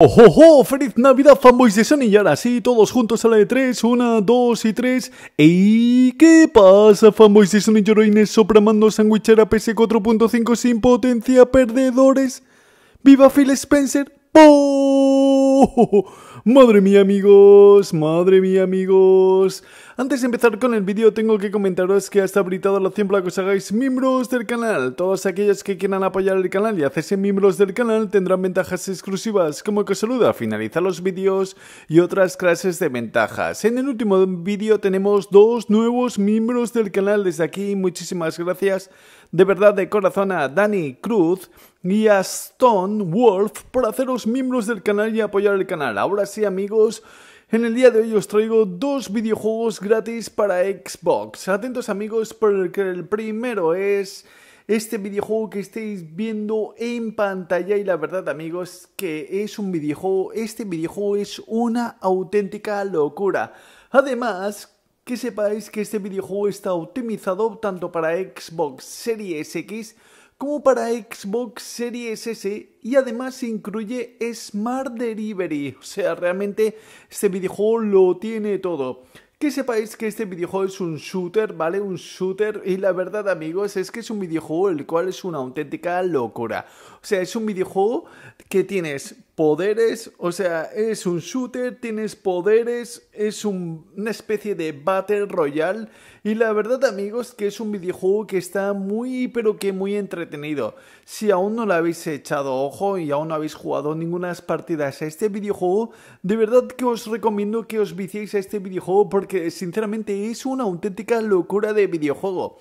¡Ojo, oh, feliz Navidad, fanboys de Sony! Y ahora sí, todos juntos a la de 3, 1, 2 y 3. ¿Y qué pasa, fanboys de Sony? Lloroines sopramando sandwichera PS 4.5 sin potencia, perdedores. ¡Viva Phil Spencer! ¡Pum! ¡Oh! Madre mía amigos, madre mía amigos. Antes de empezar con el vídeo tengo que comentaros que hasta habilitado la cien para que os hagáis miembros del canal. Todos aquellos que quieran apoyar el canal y hacerse miembros del canal tendrán ventajas exclusivas como que os saluda, finaliza los vídeos y otras clases de ventajas. En el último vídeo tenemos dos nuevos miembros del canal. Desde aquí muchísimas gracias de verdad de corazón a Danny Cruz y a Stone Wolf por haceros miembros del canal y apoyar el canal. Ahora sí amigos, en el día de hoy os traigo dos videojuegos gratis para Xbox. Atentos amigos porque el primero es este videojuego que estáis viendo en pantalla y la verdad amigos que es un videojuego, este videojuego es una auténtica locura. Además, que sepáis que este videojuego está optimizado tanto para Xbox Series X como para Xbox Series S y además incluye Smart Delivery, o sea, realmente este videojuego lo tiene todo. Que sepáis que este videojuego es un shooter, ¿vale? Un shooter y la verdad amigos es que es un videojuego el cual es una auténtica locura. O sea, es un videojuego que tienes poderes, o sea, es un shooter, tienes poderes, es una especie de battle royale y la verdad amigos que es un videojuego que está muy pero que muy entretenido. Si aún no lo habéis echado ojo y aún no habéis jugado ninguna partida a este videojuego, de verdad que os recomiendo que os viciéis a este videojuego porque sinceramente es una auténtica locura de videojuego.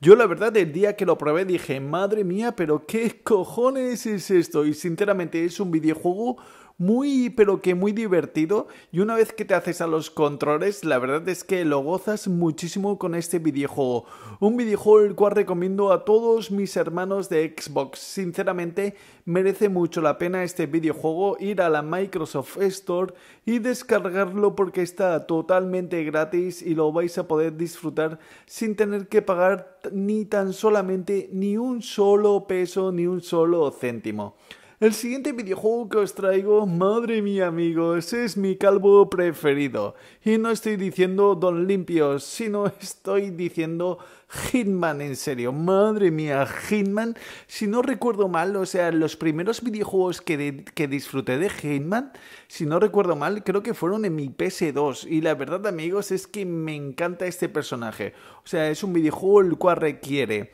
Yo la verdad el día que lo probé dije, madre mía, pero qué cojones es esto. Y sinceramente es un videojuego muy, pero que muy divertido. Y una vez que te haces a los controles, la verdad es que lo gozas muchísimo con este videojuego. Un videojuego el cual recomiendo a todos mis hermanos de Xbox. Sinceramente, merece mucho la pena este videojuego ir a la Microsoft Store y descargarlo porque está totalmente gratis y lo vais a poder disfrutar sin tener que pagar ni tan solamente ni un solo peso ni un solo céntimo. El siguiente videojuego que os traigo, madre mía amigos, es mi calvo preferido. Y no estoy diciendo Don Limpio, sino estoy diciendo Hitman, en serio, madre mía, Hitman. Si no recuerdo mal, o sea, los primeros videojuegos que, que disfruté de Hitman, si no recuerdo mal, creo que fueron en mi PS2. Y la verdad amigos es que me encanta este personaje. O sea, es un videojuego el cual requiere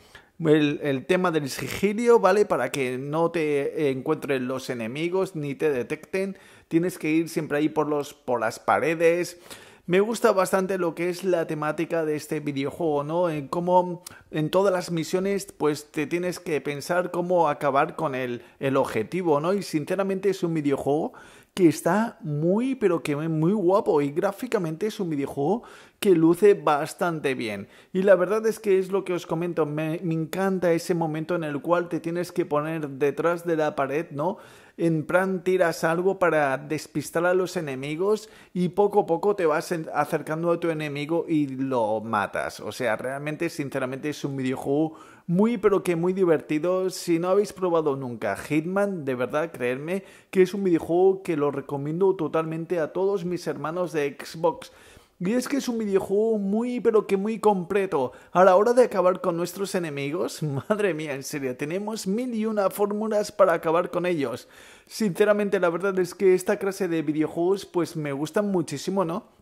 el, tema del sigilio, ¿vale? Para que no te encuentren los enemigos ni te detecten. Tienes que ir siempre ahí por, los, por las paredes. Me gusta bastante lo que es la temática de este videojuego, ¿no? En cómo en todas las misiones pues te tienes que pensar cómo acabar con el, el objetivo, ¿no? Y sinceramente es un videojuego que está muy, pero que muy guapo y gráficamente es un videojuego que luce bastante bien. Y la verdad es que es lo que os comento, me, me encanta ese momento en el cual te tienes que poner detrás de la pared, ¿no? en plan tiras algo para despistar a los enemigos y poco a poco te vas acercando a tu enemigo y lo matas. O sea, realmente, sinceramente, es un videojuego muy pero que muy divertido. Si no habéis probado nunca Hitman, de verdad creedme que es un videojuego que lo recomiendo totalmente a todos mis hermanos de Xbox. Y es que es un videojuego muy pero que muy completo. A la hora de acabar con nuestros enemigos, madre mía, en serio, tenemos mil y una fórmulas para acabar con ellos. Sinceramente, la verdad es que esta clase de videojuegos pues me gustan muchísimo, ¿no?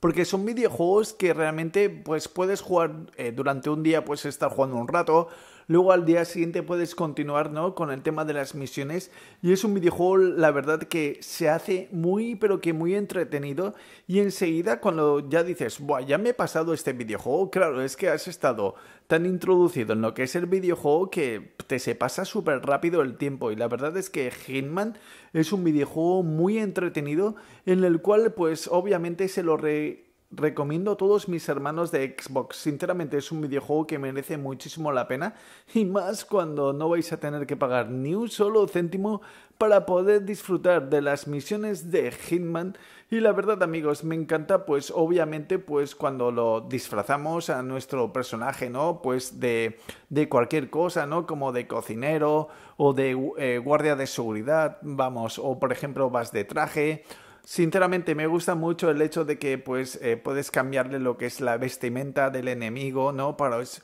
porque son videojuegos que realmente pues puedes jugar eh, durante un día, pues estar jugando un rato, Luego al día siguiente puedes continuar, ¿no? Con el tema de las misiones. Y es un videojuego, la verdad, que se hace muy, pero que muy entretenido. Y enseguida, cuando ya dices, Buah, ya me he pasado este videojuego, claro, es que has estado tan introducido en lo que es el videojuego que te se pasa súper rápido el tiempo. Y la verdad es que Hitman es un videojuego muy entretenido en el cual, pues, obviamente se lo re recomiendo a todos mis hermanos de Xbox. Sinceramente es un videojuego que merece muchísimo la pena y más cuando no vais a tener que pagar ni un solo céntimo para poder disfrutar de las misiones de Hitman y la verdad amigos me encanta pues obviamente pues cuando lo disfrazamos a nuestro personaje no pues de, de cualquier cosa no como de cocinero o de eh, guardia de seguridad vamos o por ejemplo vas de traje Sinceramente me gusta mucho el hecho de que pues eh, puedes cambiarle lo que es la vestimenta del enemigo, ¿no? Para, pues,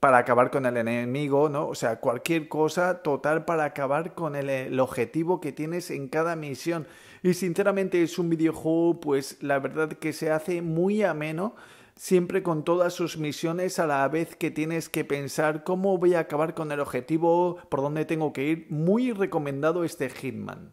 para acabar con el enemigo, ¿no? O sea, cualquier cosa total para acabar con el, el objetivo que tienes en cada misión. Y sinceramente es un videojuego pues la verdad que se hace muy ameno siempre con todas sus misiones a la vez que tienes que pensar cómo voy a acabar con el objetivo, por dónde tengo que ir. Muy recomendado este Hitman.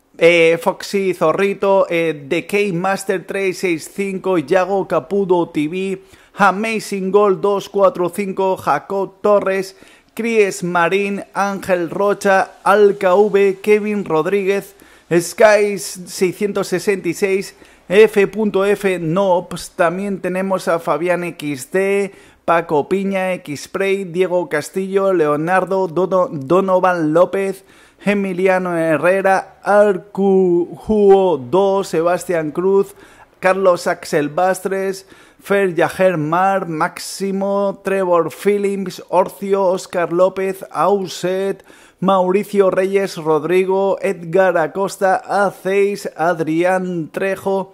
eh, Foxy Zorrito, eh, The K-Master 365, Yago Capudo TV, Amazing Gold 245, Jacob Torres, Cries Marín, Ángel Rocha, Alka V, Kevin Rodríguez, Skies 666, F.F. nobs también tenemos a Fabián XD, Paco Piña, Xpray, Diego Castillo, Leonardo, Donovan López, Emiliano Herrera, Arcujuo 2, Sebastián Cruz, Carlos Axel Bastres, Fer Yajer Mar, Máximo, Trevor Phillips, Orcio, Oscar López, Auset, Mauricio Reyes, Rodrigo, Edgar Acosta, Aceis, Adrián Trejo,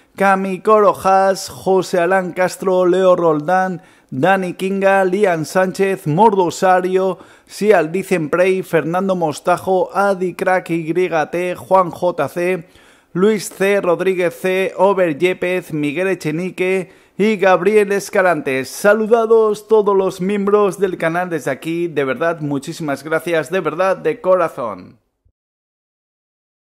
Cami Corojas, José Alán Castro, Leo Roldán, Dani Kinga, Lian Sánchez, Mordo Mordosario, Sial Dicenprey, Fernando Mostajo, Adi Crack YT, Juan JC, Luis C. Rodríguez C., Over Yepes, Miguel Echenique y Gabriel Escalantes. Saludados todos los miembros del canal desde aquí, de verdad, muchísimas gracias, de verdad, de corazón.